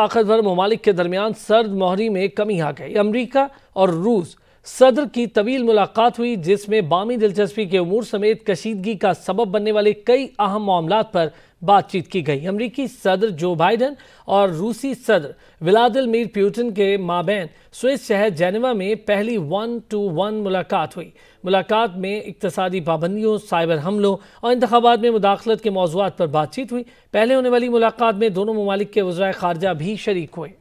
ताकतवर ममालिक के दरमियान सर्द मोहरी में कमी आ गई अमरीका और रूस सदर की तवील मुलाकात हुई जिसमें बामी दिलचस्पी के अमूर समेत कशीदगी का सबब बनने वाले कई अहम मामला पर बातचीत की गई अमरीकी सदर जो बाइडन और रूसी सदर व्लादिमीर प्यूटिन के माबेन स्विस शहर जेनेवा में पहली वन टू वन मुलाकात हुई मुलाकात में इकतसादी पाबंदियों साइबर हमलों और इंतबात में मुदाखलत के मौजूद पर बातचीत हुई पहले होने वाली मुलाकात में दोनों ममालिक के वज्रा खारजा भी शरीक हुए